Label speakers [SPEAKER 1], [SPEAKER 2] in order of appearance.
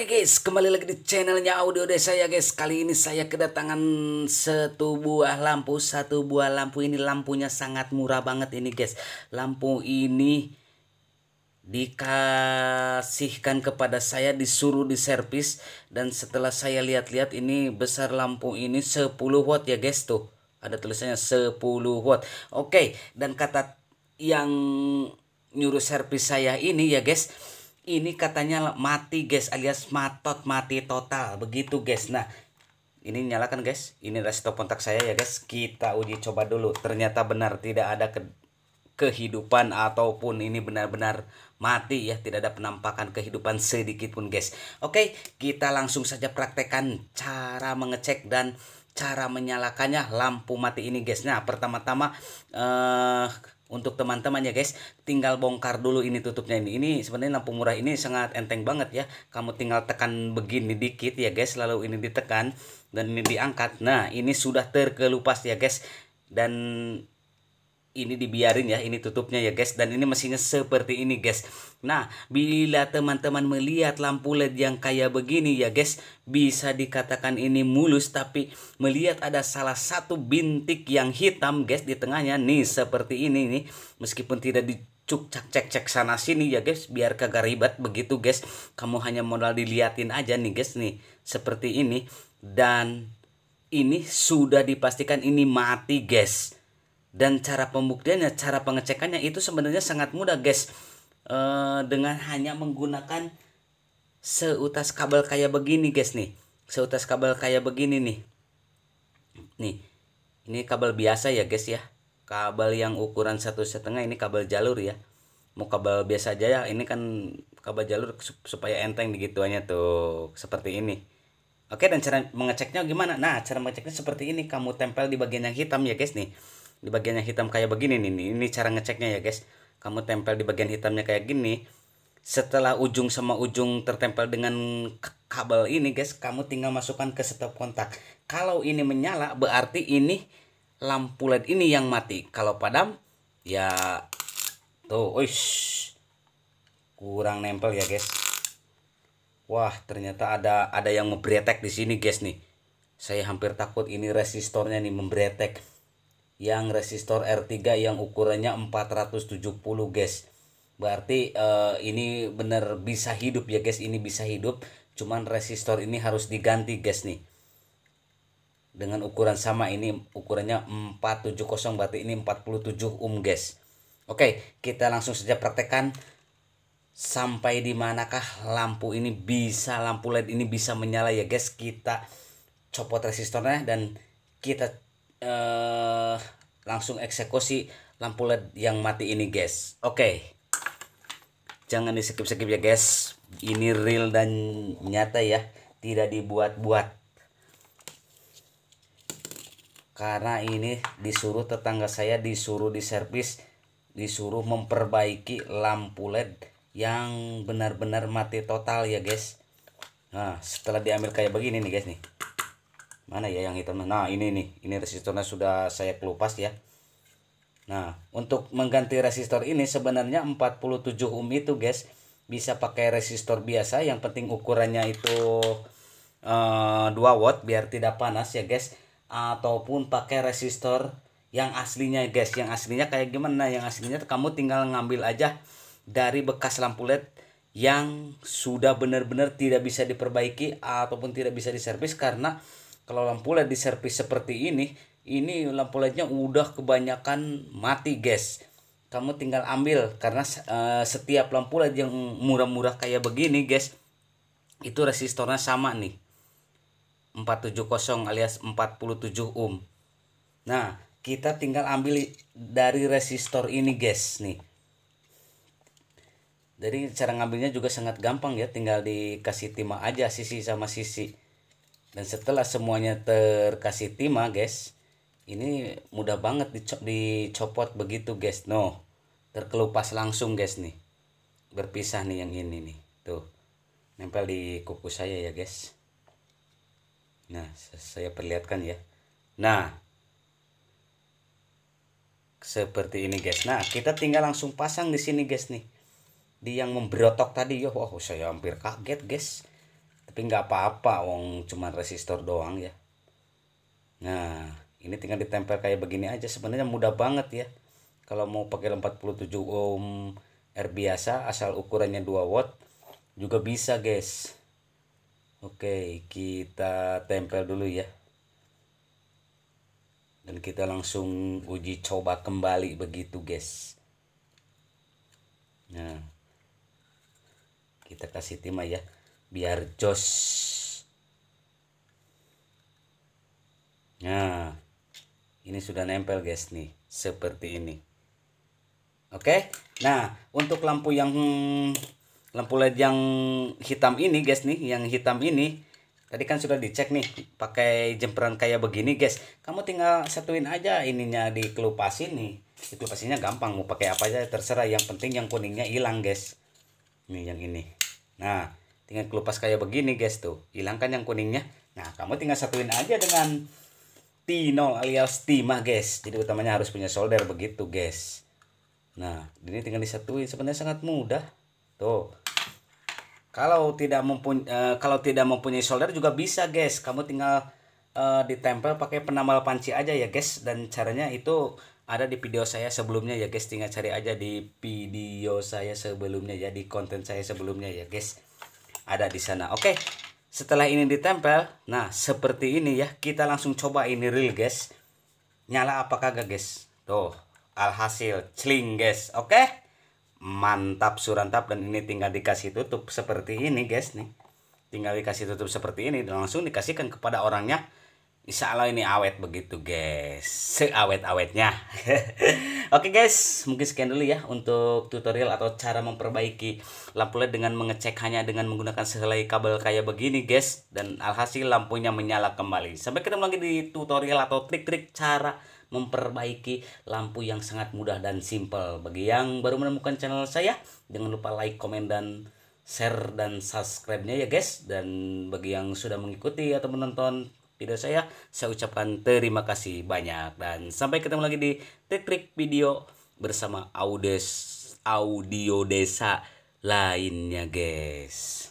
[SPEAKER 1] Oke guys, kembali lagi di channelnya Audio Desa ya guys. Kali ini saya kedatangan satu buah lampu. Satu buah lampu ini lampunya sangat murah banget ini guys. Lampu ini dikasihkan kepada saya disuruh di service dan setelah saya lihat-lihat ini besar lampu ini 10 watt ya guys tuh. Ada tulisannya 10 watt. Oke, dan kata yang nyuruh servis saya ini ya guys ini katanya mati guys alias matot mati total begitu guys nah ini nyalakan guys ini resto kontak saya ya guys kita uji coba dulu ternyata benar tidak ada ke kehidupan ataupun ini benar-benar mati ya tidak ada penampakan kehidupan sedikit pun guys oke kita langsung saja praktekkan cara mengecek dan cara menyalakannya lampu mati ini guys nah pertama-tama eh untuk teman-teman ya guys tinggal bongkar dulu ini tutupnya ini ini sebenarnya lampu murah ini sangat enteng banget ya kamu tinggal tekan begini dikit ya guys lalu ini ditekan dan ini diangkat nah ini sudah terkelupas ya guys dan ini dibiarin ya ini tutupnya ya guys dan ini mesinnya seperti ini guys nah bila teman-teman melihat lampu led yang kayak begini ya guys bisa dikatakan ini mulus tapi melihat ada salah satu bintik yang hitam guys di tengahnya nih seperti ini nih meskipun tidak dicuk cek cek cek sana sini ya guys biar kagak ribet begitu guys kamu hanya modal diliatin aja nih guys nih seperti ini dan ini sudah dipastikan ini mati guys dan cara pembuktiannya, cara pengecekannya itu sebenarnya sangat mudah, guys. E, dengan hanya menggunakan seutas kabel kayak begini, guys nih. Seutas kabel kayak begini nih. Nih. Ini kabel biasa ya, guys ya. Kabel yang ukuran satu setengah ini kabel jalur ya. Mau kabel biasa aja ya, ini kan kabel jalur supaya enteng begituannya tuh seperti ini. Oke, dan cara mengeceknya gimana? Nah, cara mengeceknya seperti ini, kamu tempel di bagian yang hitam ya, guys nih di bagian yang hitam kayak begini nih ini cara ngeceknya ya guys kamu tempel di bagian hitamnya kayak gini setelah ujung sama ujung tertempel dengan kabel ini guys kamu tinggal masukkan ke stop kontak kalau ini menyala berarti ini lampu led ini yang mati kalau padam ya tuh uish kurang nempel ya guys wah ternyata ada ada yang membretek di sini guys nih saya hampir takut ini resistornya nih membretek yang resistor R3 yang ukurannya 470 guys berarti uh, ini bener bisa hidup ya guys ini bisa hidup cuman resistor ini harus diganti guys nih dengan ukuran sama ini ukurannya 470 berarti ini 47 um guys oke kita langsung saja praktekkan sampai dimanakah lampu ini bisa lampu led ini bisa menyala ya guys kita copot resistornya dan kita uh, langsung eksekusi lampu led yang mati ini guys oke okay. jangan di skip skip ya guys ini real dan nyata ya tidak dibuat-buat karena ini disuruh tetangga saya disuruh di servis disuruh memperbaiki lampu led yang benar-benar mati total ya guys nah setelah diambil kayak begini nih guys nih mana ya yang hitam nah ini nih ini resistornya sudah saya kelupas ya nah untuk mengganti resistor ini sebenarnya 47 ohm itu guys bisa pakai resistor biasa yang penting ukurannya itu uh, eh, 2 watt biar tidak panas ya guys ataupun pakai resistor yang aslinya guys yang aslinya kayak gimana yang aslinya kamu tinggal ngambil aja dari bekas lampu led yang sudah benar-benar tidak bisa diperbaiki ataupun tidak bisa diservis karena kalau lampu led di servis seperti ini ini lampu lednya udah kebanyakan mati guys kamu tinggal ambil karena uh, setiap lampu led yang murah-murah kayak begini guys itu resistornya sama nih 470 alias 47 ohm nah kita tinggal ambil dari resistor ini guys nih jadi cara ngambilnya juga sangat gampang ya, tinggal dikasih timah aja sisi sama sisi dan setelah semuanya terkasih timah guys ini mudah banget dicopot begitu guys no terkelupas langsung guys nih berpisah nih yang ini nih tuh nempel di kuku saya ya guys nah saya perlihatkan ya nah seperti ini guys nah kita tinggal langsung pasang di sini guys nih di yang memberotok tadi ya wow oh, saya hampir kaget guys tapi nggak apa-apa wong cuma resistor doang ya nah ini tinggal ditempel kayak begini aja sebenarnya mudah banget ya kalau mau pakai 47 ohm R biasa asal ukurannya 2 watt juga bisa guys oke kita tempel dulu ya dan kita langsung uji coba kembali begitu guys nah kita kasih timah ya biar jos nah ini sudah nempel guys nih seperti ini oke nah untuk lampu yang lampu led yang hitam ini guys nih yang hitam ini tadi kan sudah dicek nih pakai jemperan kayak begini guys kamu tinggal satuin aja ininya di kelupas kelupasin nih pastinya gampang mau pakai apa aja terserah yang penting yang kuningnya hilang guys ini yang ini nah tinggal kelupas kayak begini guys tuh hilangkan yang kuningnya nah kamu tinggal satuin aja dengan T0 alias timah guys jadi utamanya harus punya solder begitu guys nah ini tinggal disatuin sebenarnya sangat mudah tuh kalau tidak mempunyai eh, kalau tidak mempunyai solder juga bisa guys kamu tinggal uh, ditempel pakai penambal panci aja ya guys dan caranya itu ada di video saya sebelumnya ya guys tinggal cari aja di video saya sebelumnya ya konten saya sebelumnya ya guys ada di sana. Oke, setelah ini ditempel, nah seperti ini ya. Kita langsung coba ini real guys. Nyala apa kagak guys? Tuh, alhasil cling, guys. Oke, mantap surantap dan ini tinggal dikasih tutup seperti ini guys nih. Tinggal dikasih tutup seperti ini dan langsung dikasihkan kepada orangnya Insya Allah ini awet begitu guys Seawet-awetnya Oke guys mungkin sekian dulu ya Untuk tutorial atau cara memperbaiki lampu LED dengan mengecek hanya dengan menggunakan sehelai kabel kayak begini guys Dan alhasil lampunya menyala kembali Sampai ketemu lagi di tutorial atau trik-trik cara memperbaiki lampu yang sangat mudah dan simple Bagi yang baru menemukan channel saya Jangan lupa like, komen, dan share dan subscribe-nya ya guys Dan bagi yang sudah mengikuti atau menonton video saya. Saya ucapkan terima kasih banyak dan sampai ketemu lagi di trik-trik video bersama Audes Audio Desa lainnya guys.